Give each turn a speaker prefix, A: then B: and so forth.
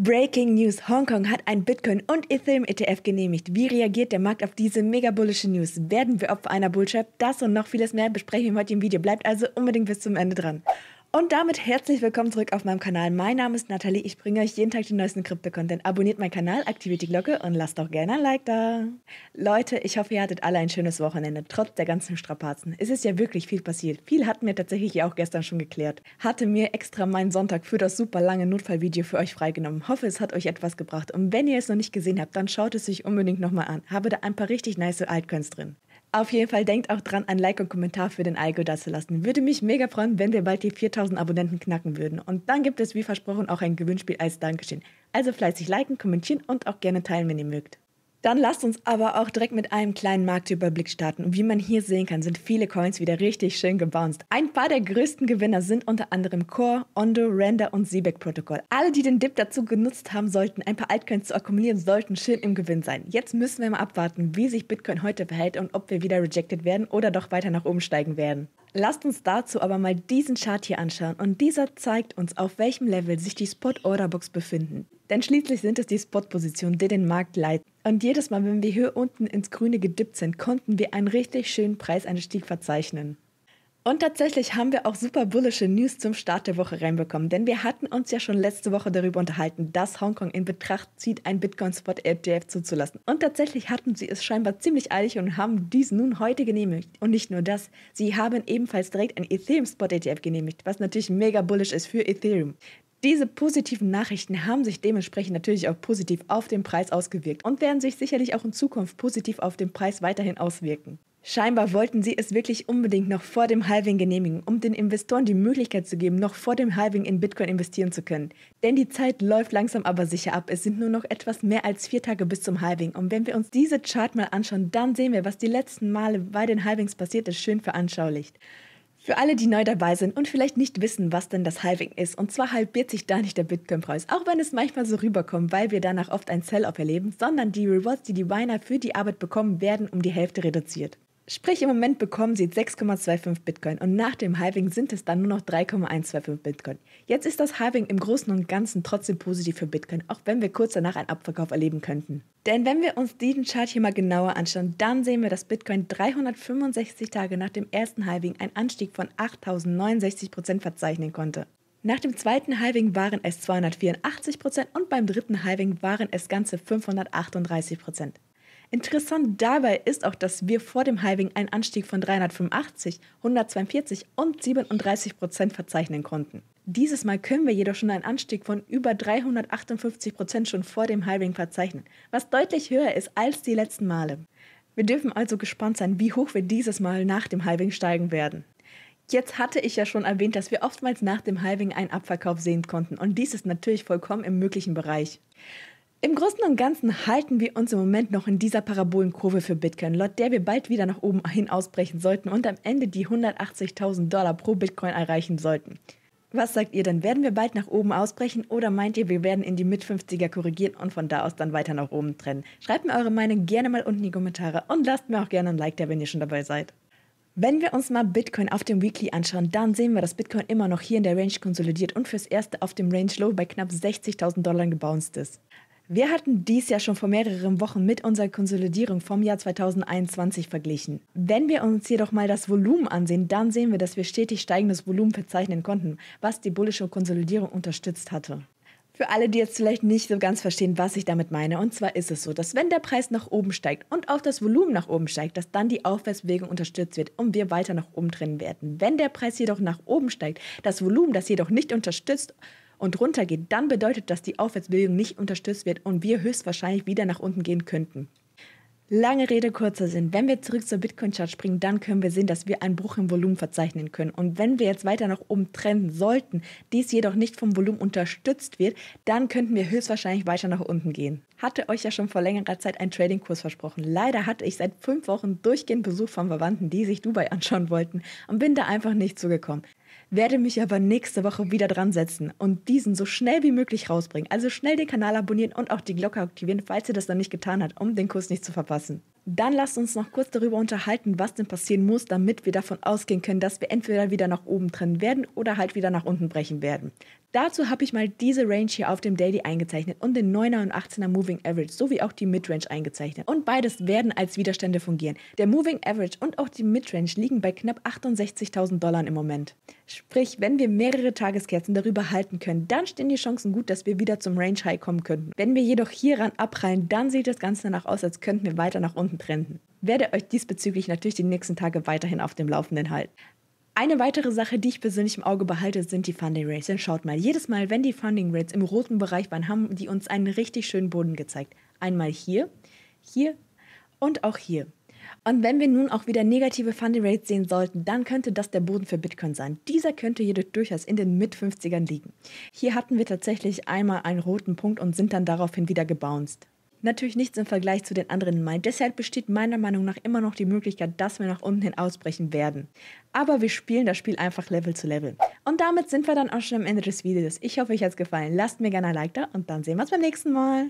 A: Breaking News: Hongkong hat ein Bitcoin- und Ethereum-ETF genehmigt. Wie reagiert der Markt auf diese mega bullische News? Werden wir Opfer einer Bullshit? Das und noch vieles mehr besprechen wir heute im Video. Bleibt also unbedingt bis zum Ende dran. Und damit herzlich willkommen zurück auf meinem Kanal. Mein Name ist Nathalie. Ich bringe euch jeden Tag den neuesten Krypto-Content. Abonniert meinen Kanal, aktiviert die Glocke und lasst auch gerne ein Like da. Leute, ich hoffe, ihr hattet alle ein schönes Wochenende, trotz der ganzen Strapazen. Es ist ja wirklich viel passiert. Viel hatten wir tatsächlich ja auch gestern schon geklärt. Hatte mir extra meinen Sonntag für das super lange Notfallvideo für euch freigenommen. Hoffe, es hat euch etwas gebracht. Und wenn ihr es noch nicht gesehen habt, dann schaut es sich unbedingt nochmal an. Habe da ein paar richtig nice Altcoins drin. Auf jeden Fall denkt auch dran, ein Like und Kommentar für den Algo da zu lassen. Würde mich mega freuen, wenn wir bald die 4000 Abonnenten knacken würden. Und dann gibt es, wie versprochen, auch ein Gewinnspiel als Dankeschön. Also fleißig liken, kommentieren und auch gerne teilen, wenn ihr mögt. Dann lasst uns aber auch direkt mit einem kleinen Marktüberblick starten. Und wie man hier sehen kann, sind viele Coins wieder richtig schön gebounced. Ein paar der größten Gewinner sind unter anderem Core, Ondo, Render und Seebeck Protocol. Alle, die den Dip dazu genutzt haben sollten, ein paar Altcoins zu akkumulieren, sollten schön im Gewinn sein. Jetzt müssen wir mal abwarten, wie sich Bitcoin heute verhält und ob wir wieder rejected werden oder doch weiter nach oben steigen werden. Lasst uns dazu aber mal diesen Chart hier anschauen und dieser zeigt uns, auf welchem Level sich die Spot-Order-Books befinden. Denn schließlich sind es die Spotpositionen, die den Markt leiten. Und jedes Mal, wenn wir hier unten ins Grüne gedippt sind, konnten wir einen richtig schönen Preisanstieg verzeichnen. Und tatsächlich haben wir auch super bullische News zum Start der Woche reinbekommen, denn wir hatten uns ja schon letzte Woche darüber unterhalten, dass Hongkong in Betracht zieht, ein Bitcoin-Spot-ETF zuzulassen. Und tatsächlich hatten sie es scheinbar ziemlich eilig und haben dies nun heute genehmigt. Und nicht nur das, sie haben ebenfalls direkt ein Ethereum-Spot-ETF genehmigt, was natürlich mega bullisch ist für Ethereum. Diese positiven Nachrichten haben sich dementsprechend natürlich auch positiv auf den Preis ausgewirkt und werden sich sicherlich auch in Zukunft positiv auf den Preis weiterhin auswirken. Scheinbar wollten sie es wirklich unbedingt noch vor dem Halving genehmigen, um den Investoren die Möglichkeit zu geben, noch vor dem Halving in Bitcoin investieren zu können. Denn die Zeit läuft langsam aber sicher ab. Es sind nur noch etwas mehr als vier Tage bis zum Halving. Und wenn wir uns diese Chart mal anschauen, dann sehen wir, was die letzten Male bei den Halvings passiert ist, schön veranschaulicht. Für alle, die neu dabei sind und vielleicht nicht wissen, was denn das Halving ist, und zwar halbiert sich da nicht der Bitcoin-Preis, auch wenn es manchmal so rüberkommt, weil wir danach oft ein Sell-Off erleben, sondern die Rewards, die die Miner für die Arbeit bekommen, werden um die Hälfte reduziert. Sprich, im Moment bekommen sie 6,25 Bitcoin und nach dem Halving sind es dann nur noch 3,125 Bitcoin. Jetzt ist das Halving im Großen und Ganzen trotzdem positiv für Bitcoin, auch wenn wir kurz danach einen Abverkauf erleben könnten. Denn wenn wir uns diesen Chart hier mal genauer anschauen, dann sehen wir, dass Bitcoin 365 Tage nach dem ersten Halving einen Anstieg von 8069% verzeichnen konnte. Nach dem zweiten Halving waren es 284% und beim dritten Halving waren es ganze 538%. Interessant dabei ist auch, dass wir vor dem Halving einen Anstieg von 385, 142 und 37 Prozent verzeichnen konnten. Dieses Mal können wir jedoch schon einen Anstieg von über 358 Prozent schon vor dem Halving verzeichnen, was deutlich höher ist als die letzten Male. Wir dürfen also gespannt sein, wie hoch wir dieses Mal nach dem Halving steigen werden. Jetzt hatte ich ja schon erwähnt, dass wir oftmals nach dem Halving einen Abverkauf sehen konnten und dies ist natürlich vollkommen im möglichen Bereich. Im Großen und Ganzen halten wir uns im Moment noch in dieser Parabolenkurve für Bitcoin, laut der wir bald wieder nach oben hin ausbrechen sollten und am Ende die 180.000 Dollar pro Bitcoin erreichen sollten. Was sagt ihr denn? Werden wir bald nach oben ausbrechen oder meint ihr, wir werden in die Mit-50er korrigieren und von da aus dann weiter nach oben trennen? Schreibt mir eure Meinung gerne mal unten in die Kommentare und lasst mir auch gerne ein Like da, wenn ihr schon dabei seid. Wenn wir uns mal Bitcoin auf dem Weekly anschauen, dann sehen wir, dass Bitcoin immer noch hier in der Range konsolidiert und fürs erste auf dem Range Low bei knapp 60.000 Dollar gebounced ist. Wir hatten dies ja schon vor mehreren Wochen mit unserer Konsolidierung vom Jahr 2021 verglichen. Wenn wir uns jedoch mal das Volumen ansehen, dann sehen wir, dass wir stetig steigendes Volumen verzeichnen konnten, was die bullische Konsolidierung unterstützt hatte. Für alle, die jetzt vielleicht nicht so ganz verstehen, was ich damit meine, und zwar ist es so, dass wenn der Preis nach oben steigt und auch das Volumen nach oben steigt, dass dann die Aufwärtsbewegung unterstützt wird und wir weiter nach oben drinnen werden. Wenn der Preis jedoch nach oben steigt, das Volumen das jedoch nicht unterstützt, und runter geht, dann bedeutet das, dass die Aufwärtsbewegung nicht unterstützt wird und wir höchstwahrscheinlich wieder nach unten gehen könnten. Lange Rede, kurzer Sinn. Wenn wir zurück zur Bitcoin-Chart springen, dann können wir sehen, dass wir einen Bruch im Volumen verzeichnen können. Und wenn wir jetzt weiter nach oben trennen sollten, dies jedoch nicht vom Volumen unterstützt wird, dann könnten wir höchstwahrscheinlich weiter nach unten gehen. Hatte euch ja schon vor längerer Zeit einen Trading-Kurs versprochen. Leider hatte ich seit fünf Wochen durchgehend Besuch von Verwandten, die sich Dubai anschauen wollten und bin da einfach nicht zugekommen werde mich aber nächste Woche wieder dran setzen und diesen so schnell wie möglich rausbringen. Also schnell den Kanal abonnieren und auch die Glocke aktivieren, falls ihr das noch nicht getan habt, um den Kurs nicht zu verpassen. Dann lasst uns noch kurz darüber unterhalten, was denn passieren muss, damit wir davon ausgehen können, dass wir entweder wieder nach oben trennen werden oder halt wieder nach unten brechen werden. Dazu habe ich mal diese Range hier auf dem Daily eingezeichnet und den 9er und 18er Moving Average sowie auch die Midrange eingezeichnet. Und beides werden als Widerstände fungieren. Der Moving Average und auch die Midrange liegen bei knapp 68.000 Dollar im Moment. Sprich, wenn wir mehrere Tageskerzen darüber halten können, dann stehen die Chancen gut, dass wir wieder zum Range High kommen könnten. Wenn wir jedoch hieran abprallen, dann sieht das Ganze danach aus, als könnten wir weiter nach unten Sachen trennten. Werde euch diesbezüglich natürlich die nächsten Tage weiterhin auf dem Laufenden halten. Eine weitere Sache, die ich persönlich im Auge behalte, sind die Funding Rates. Denn schaut mal, jedes Mal, wenn die Funding Rates im roten Bereich waren, haben die uns einen richtig schönen Boden gezeigt. Einmal hier, hier und auch hier. Und wenn wir nun auch wieder negative Funding Rates sehen sollten, dann könnte das der Boden für Bitcoin sein. Dieser könnte jedoch durchaus in den Mit-50ern liegen. Hier hatten wir tatsächlich einmal einen roten Punkt und sind dann daraufhin wieder gebounced. Natürlich nichts im Vergleich zu den anderen in Deshalb besteht meiner Meinung nach immer noch die Möglichkeit, dass wir nach unten hin ausbrechen werden. Aber wir spielen das Spiel einfach Level zu Level. Und damit sind wir dann auch schon am Ende des Videos. Ich hoffe, euch hat es gefallen. Lasst mir gerne ein Like da und dann sehen wir uns beim nächsten Mal.